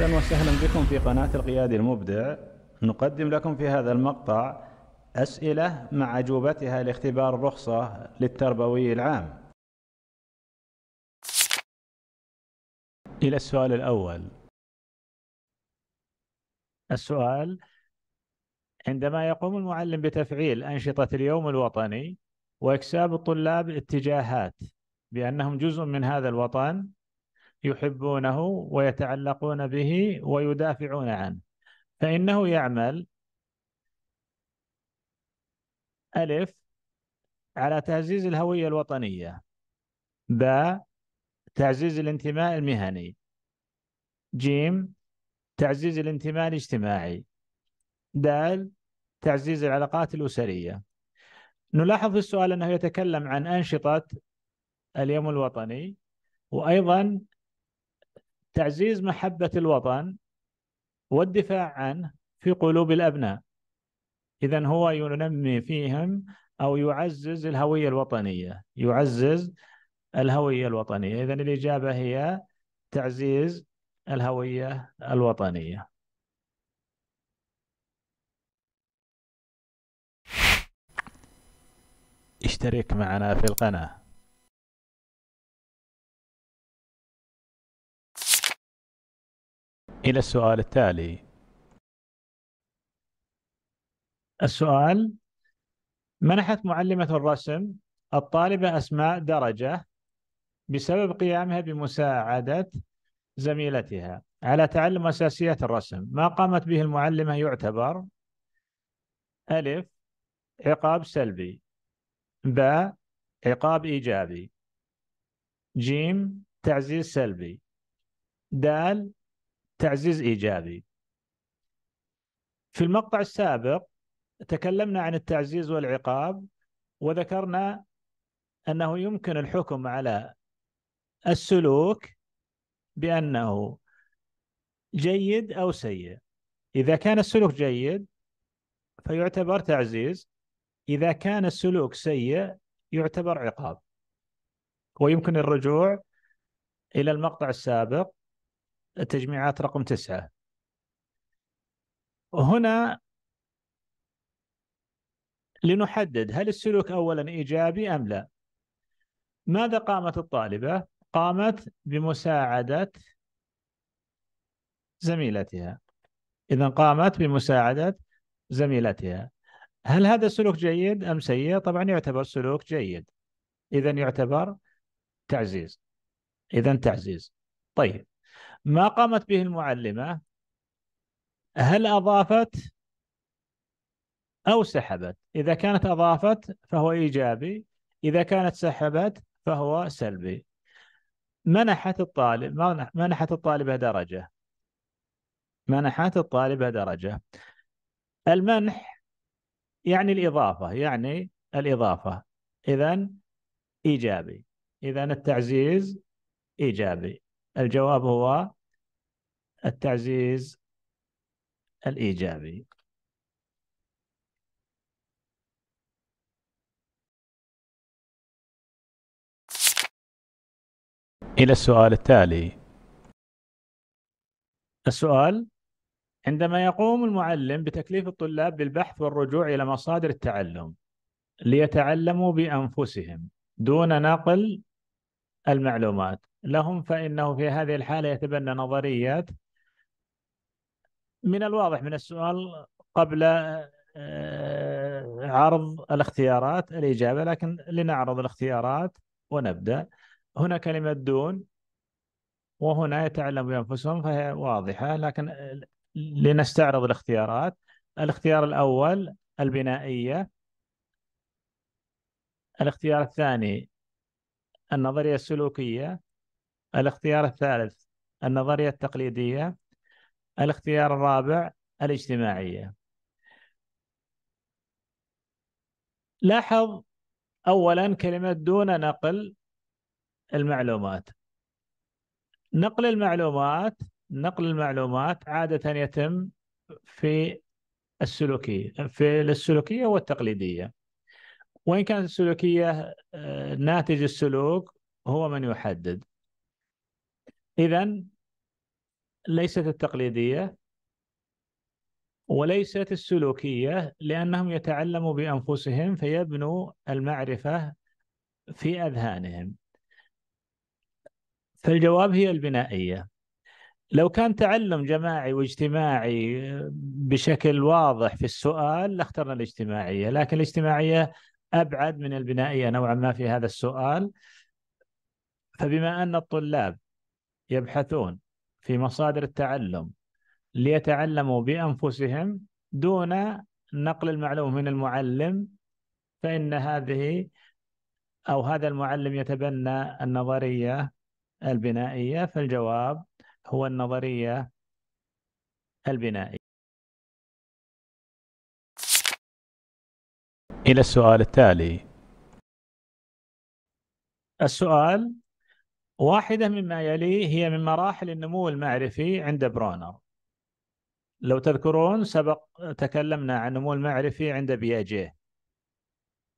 أهلا وسهلا بكم في قناة القيادي المبدع نقدم لكم في هذا المقطع أسئلة مع أجوبتها لاختبار الرخصه للتربوي العام إلى السؤال الأول السؤال عندما يقوم المعلم بتفعيل أنشطة اليوم الوطني وإكساب الطلاب اتجاهات بأنهم جزء من هذا الوطن يحبونه ويتعلقون به ويدافعون عنه فإنه يعمل ألف على تعزيز الهوية الوطنية باء تعزيز الانتماء المهني جيم تعزيز الانتماء الاجتماعي دال تعزيز العلاقات الأسرية نلاحظ في السؤال أنه يتكلم عن أنشطة اليوم الوطني وأيضا تعزيز محبة الوطن والدفاع عنه في قلوب الأبناء إذا هو ينمي فيهم أو يعزز الهوية الوطنية يعزز الهوية الوطنية إذا الإجابة هي تعزيز الهوية الوطنية اشترك معنا في القناه إلى السؤال التالي السؤال منحت معلمة الرسم الطالبة أسماء درجة بسبب قيامها بمساعدة زميلتها على تعلم أساسيات الرسم ما قامت به المعلمة يعتبر ألف عقاب سلبي باء عقاب إيجابي جيم تعزيز سلبي دال تعزيز ايجابي. في المقطع السابق تكلمنا عن التعزيز والعقاب وذكرنا انه يمكن الحكم على السلوك بانه جيد او سيء. اذا كان السلوك جيد فيعتبر تعزيز، اذا كان السلوك سيء يعتبر عقاب. ويمكن الرجوع الى المقطع السابق التجميعات رقم تسعة هنا لنحدد هل السلوك أولا إيجابي أم لا ماذا قامت الطالبة؟ قامت بمساعدة زميلتها إذا قامت بمساعدة زميلتها هل هذا سلوك جيد أم سيء؟ طبعا يعتبر سلوك جيد إذا يعتبر تعزيز إذا تعزيز طيب ما قامت به المعلمة هل أضافت أو سحبت إذا كانت أضافت فهو إيجابي إذا كانت سحبت فهو سلبي منحت الطالب منحت الطالبة درجة منحت الطالبة درجة المنح يعني الإضافة يعني الإضافة إذا إيجابي إذا التعزيز إيجابي الجواب هو التعزيز الإيجابي إلى السؤال التالي السؤال عندما يقوم المعلم بتكليف الطلاب بالبحث والرجوع إلى مصادر التعلم ليتعلموا بأنفسهم دون نقل المعلومات لهم فإنه في هذه الحالة يتبنى نظريات من الواضح من السؤال قبل آه، عرض الاختيارات الإجابة لكن لنعرض الاختيارات ونبدأ هنا كلمة دون وهنا يتعلم بأنفسهم فهي واضحة لكن لنستعرض الاختيارات الاختيار الأول البنائية الاختيار الثاني النظرية السلوكية الاختيار الثالث النظرية التقليدية الاختيار الرابع الاجتماعية لاحظ أولا كلمة دون نقل المعلومات نقل المعلومات نقل المعلومات عادة يتم في السلوكية في السلوكية والتقليدية وإن كانت السلوكية آه، ناتج السلوك هو من يحدد إذا ليست التقليدية وليست السلوكية لأنهم يتعلموا بأنفسهم فيبنوا المعرفة في أذهانهم فالجواب هي البنائية لو كان تعلم جماعي واجتماعي بشكل واضح في السؤال لاخترنا الاجتماعية لكن الاجتماعية أبعد من البنائية نوعا ما في هذا السؤال فبما أن الطلاب يبحثون في مصادر التعلم ليتعلموا بانفسهم دون نقل المعلومه من المعلم فان هذه او هذا المعلم يتبنى النظريه البنائيه فالجواب هو النظريه البنائيه الى السؤال التالي السؤال واحدة مما يلي هي من مراحل النمو المعرفي عند برونر لو تذكرون سبق تكلمنا عن النمو المعرفي عند بياجيه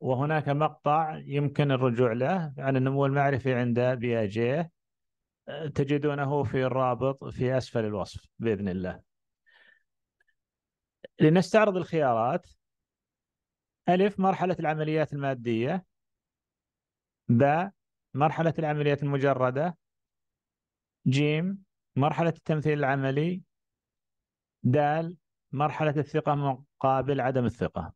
وهناك مقطع يمكن الرجوع له عن النمو المعرفي عند بياجيه تجدونه في الرابط في أسفل الوصف بإذن الله لنستعرض الخيارات ألف مرحلة العمليات المادية ب مرحلة العمليات المجردة جيم مرحلة التمثيل العملي دال مرحلة الثقة مقابل عدم الثقة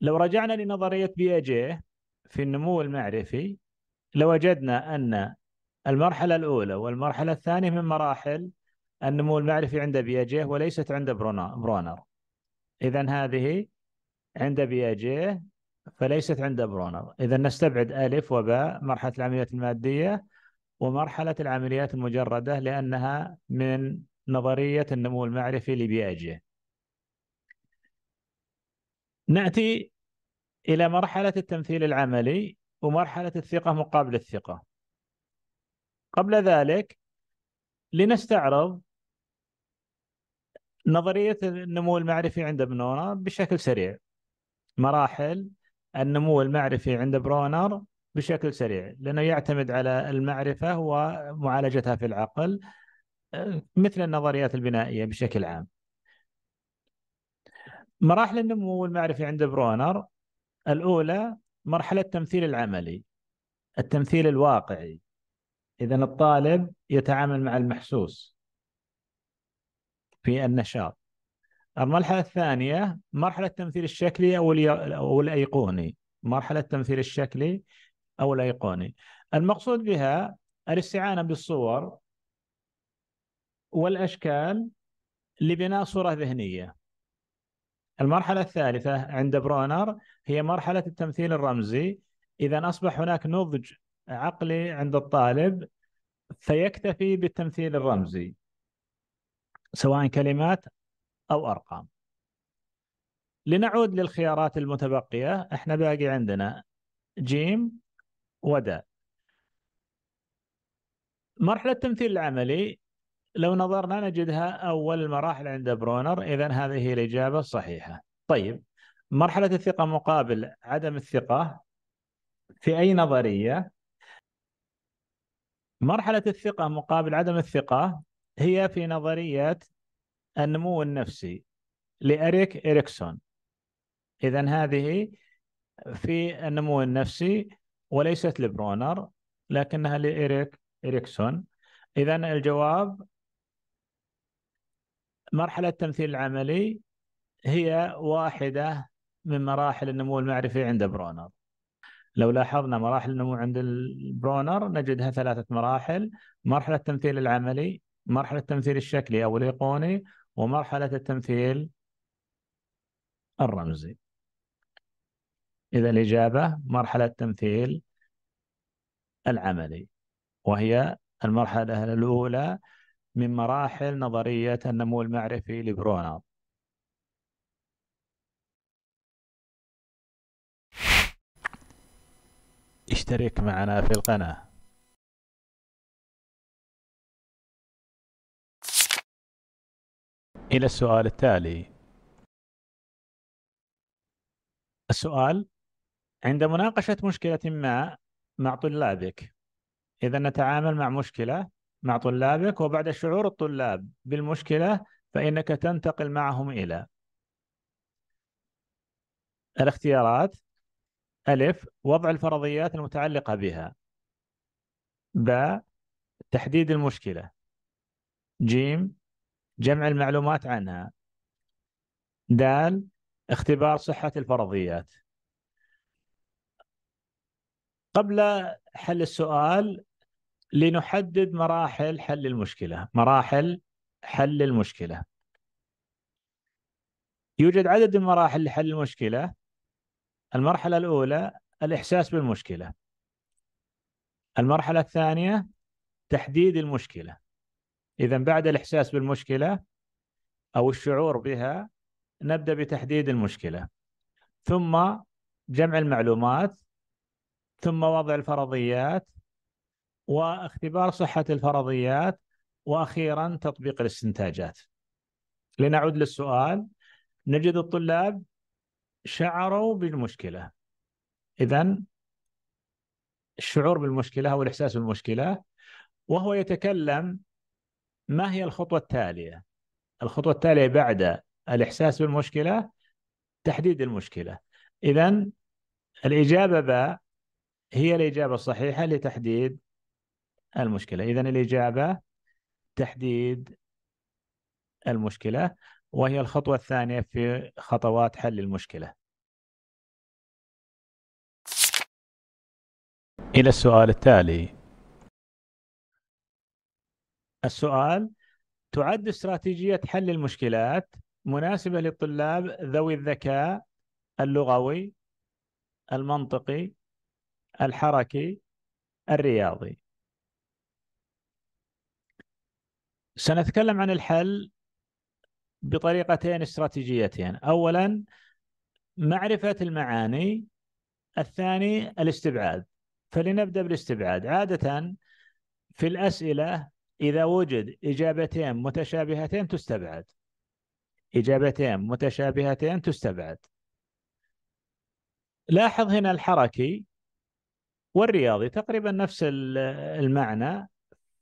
لو رجعنا لنظرية بي إيه جي في النمو المعرفي لوجدنا أن المرحلة الأولى والمرحلة الثانية من مراحل النمو المعرفي عند بياجيه وليست عند برونر إذا هذه عند بياجيه فليست عند برونر إذا نستبعد ألف وباء مرحلة العمليات المادية ومرحلة العمليات المجردة لأنها من نظرية النمو المعرفي لبياجي نأتي إلى مرحلة التمثيل العملي ومرحلة الثقة مقابل الثقة قبل ذلك لنستعرض نظرية النمو المعرفي عند ابن بشكل سريع مراحل النمو المعرفي عند برونر بشكل سريع لأنه يعتمد على المعرفة ومعالجتها في العقل مثل النظريات البنائية بشكل عام مراحل النمو المعرفي عند برونر الأولى مرحلة التمثيل العملي التمثيل الواقعي إذا الطالب يتعامل مع المحسوس في النشاط المرحلة الثانية مرحلة التمثيل الشكلي أو أو الأيقوني مرحلة التمثيل الشكلي أو الأيقوني المقصود بها الاستعانة بالصور والأشكال لبناء صورة ذهنية المرحلة الثالثة عند برونر هي مرحلة التمثيل الرمزي إذا أصبح هناك نضج عقلي عند الطالب فيكتفي بالتمثيل الرمزي سواء كلمات أو أرقام لنعود للخيارات المتبقية احنا باقي عندنا جيم ودا مرحلة التمثيل العملي لو نظرنا نجدها أول المراحل عند برونر إذا هذه الإجابة الصحيحة طيب مرحلة الثقة مقابل عدم الثقة في أي نظرية مرحلة الثقة مقابل عدم الثقة هي في نظرية النمو النفسي لإريك إريكسون إذا هذه في النمو النفسي وليست لبرونر لكنها لإريك إريكسون إذا الجواب مرحلة التمثيل العملي هي واحدة من مراحل النمو المعرفي عند برونر لو لاحظنا مراحل النمو عند البرونر نجدها ثلاثة مراحل مرحلة التمثيل العملي مرحلة التمثيل الشكلي أو الإيقوني ومرحلة التمثيل الرمزي إذا الإجابة مرحلة التمثيل العملي وهي المرحلة الأولى من مراحل نظرية النمو المعرفي لبرونر اشترك معنا في القناة إلى السؤال التالي السؤال عند مناقشة مشكلة ما مع طلابك إذا نتعامل مع مشكلة مع طلابك وبعد شعور الطلاب بالمشكلة فإنك تنتقل معهم إلى الاختيارات ألف وضع الفرضيات المتعلقة بها ب تحديد المشكلة جيم جمع المعلومات عنها د اختبار صحة الفرضيات قبل حل السؤال لنحدد مراحل حل المشكلة مراحل حل المشكلة يوجد عدد من مراحل لحل المشكلة المرحلة الأولى الإحساس بالمشكلة المرحلة الثانية تحديد المشكلة اذا بعد الاحساس بالمشكله او الشعور بها نبدا بتحديد المشكله ثم جمع المعلومات ثم وضع الفرضيات واختبار صحه الفرضيات واخيرا تطبيق الاستنتاجات لنعود للسؤال نجد الطلاب شعروا بالمشكله اذا الشعور بالمشكله او الاحساس بالمشكله وهو يتكلم ما هي الخطوة التالية؟ الخطوة التالية بعد الإحساس بالمشكلة تحديد المشكلة إذا الإجابة باء هي الإجابة الصحيحة لتحديد المشكلة إذا الإجابة تحديد المشكلة وهي الخطوة الثانية في خطوات حل المشكلة إلى السؤال التالي السؤال تعد استراتيجية حل المشكلات مناسبة للطلاب ذوي الذكاء اللغوي المنطقي الحركي الرياضي سنتكلم عن الحل بطريقتين استراتيجيتين أولا معرفة المعاني الثاني الاستبعاد فلنبدأ بالاستبعاد عادة في الأسئلة إذا وجد إجابتين متشابهتين تستبعد إجابتين متشابهتين تستبعد لاحظ هنا الحركي والرياضي تقريبا نفس المعنى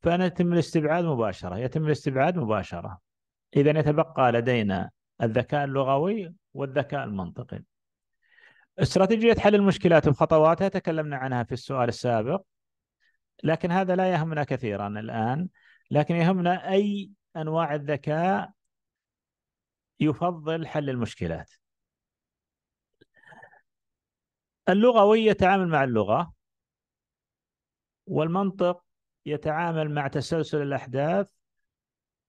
فنتم الاستبعاد مباشرة يتم الاستبعاد مباشرة إذا يتبقى لدينا الذكاء اللغوي والذكاء المنطقي استراتيجية حل المشكلات وخطواتها تكلمنا عنها في السؤال السابق لكن هذا لا يهمنا كثيرا الآن لكن يهمنا أي أنواع الذكاء يفضل حل المشكلات اللغوي يتعامل مع اللغة والمنطق يتعامل مع تسلسل الأحداث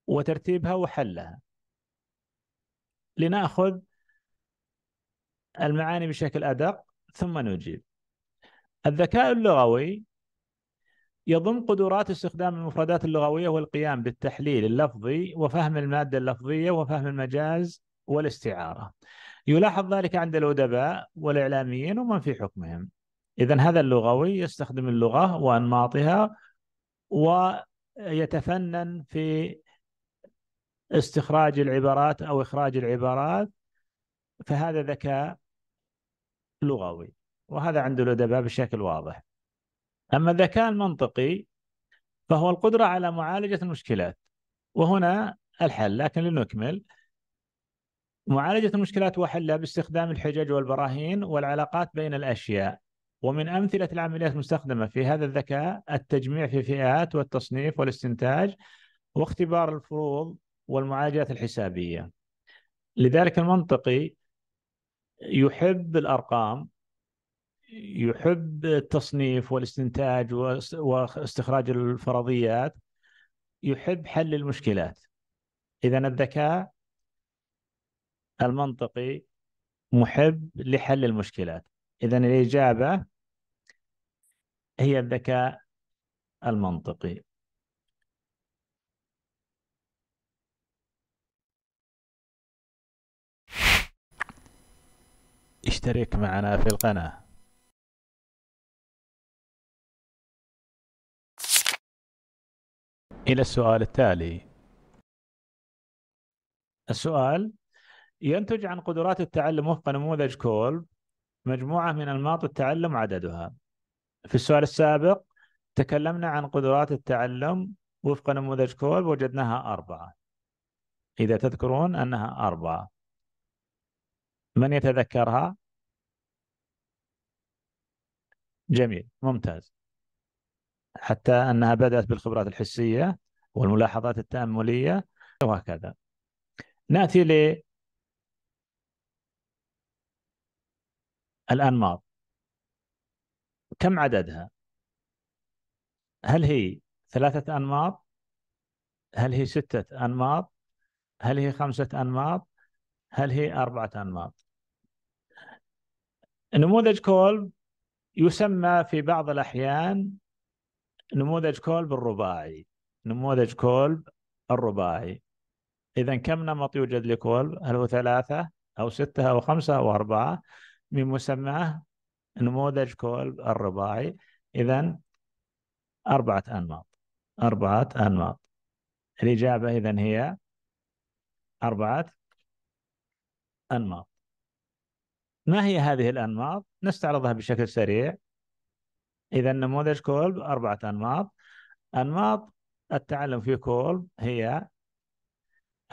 وترتيبها وحلها لنأخذ المعاني بشكل أدق ثم نجيب الذكاء اللغوي يضم قدرات استخدام المفردات اللغوية والقيام بالتحليل اللفظي وفهم المادة اللفظية وفهم المجاز والاستعارة يلاحظ ذلك عند الأدباء والإعلاميين ومن في حكمهم إذا هذا اللغوي يستخدم اللغة وأنماطها ويتفنن في استخراج العبارات أو إخراج العبارات فهذا ذكاء لغوي وهذا عند الأدباء بشكل واضح أما الذكاء المنطقي فهو القدرة على معالجة المشكلات وهنا الحل لكن لنكمل معالجة المشكلات وحلها باستخدام الحجج والبراهين والعلاقات بين الأشياء ومن أمثلة العمليات المستخدمة في هذا الذكاء التجميع في فئات والتصنيف والاستنتاج واختبار الفروض والمعالجات الحسابية لذلك المنطقي يحب الأرقام يحب التصنيف والاستنتاج واستخراج الفرضيات يحب حل المشكلات اذا الذكاء المنطقي محب لحل المشكلات اذا الاجابه هي الذكاء المنطقي اشترك معنا في القناه إلى السؤال التالي السؤال ينتج عن قدرات التعلم وفق نموذج كول مجموعة من أنماط التعلم عددها في السؤال السابق تكلمنا عن قدرات التعلم وفق نموذج كول وجدناها أربعة إذا تذكرون أنها أربعة من يتذكرها؟ جميل ممتاز حتى أنها بدأت بالخبرات الحسية والملاحظات التأملية وهكذا نأتي ل الأنماط كم عددها؟ هل هي ثلاثة أنماط؟ هل هي ستة أنماط؟ هل هي خمسة أنماط؟ هل هي أربعة أنماط؟ نموذج كولب يسمى في بعض الأحيان نموذج كولب الرباعي نموذج كولب الرباعي إذا كم نمط يوجد لكولب؟ هل هو ثلاثة أو ستة أو خمسة أو أربعة؟ من مسماه نموذج كولب الرباعي إذا أربعة أنماط أربعة أنماط الإجابة إذا هي أربعة أنماط ما هي هذه الأنماط؟ نستعرضها بشكل سريع إذا نموذج كولب أربعة أنماط أنماط التعلم في كولب هي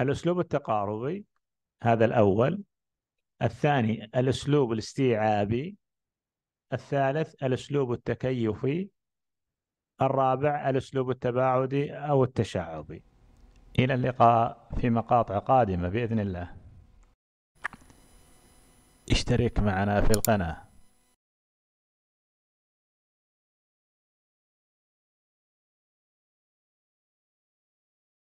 الأسلوب التقاربي هذا الأول الثاني الأسلوب الاستيعابي الثالث الأسلوب التكيفي الرابع الأسلوب التباعدي أو التشعبي إلى اللقاء في مقاطع قادمة بإذن الله اشترك معنا في القناة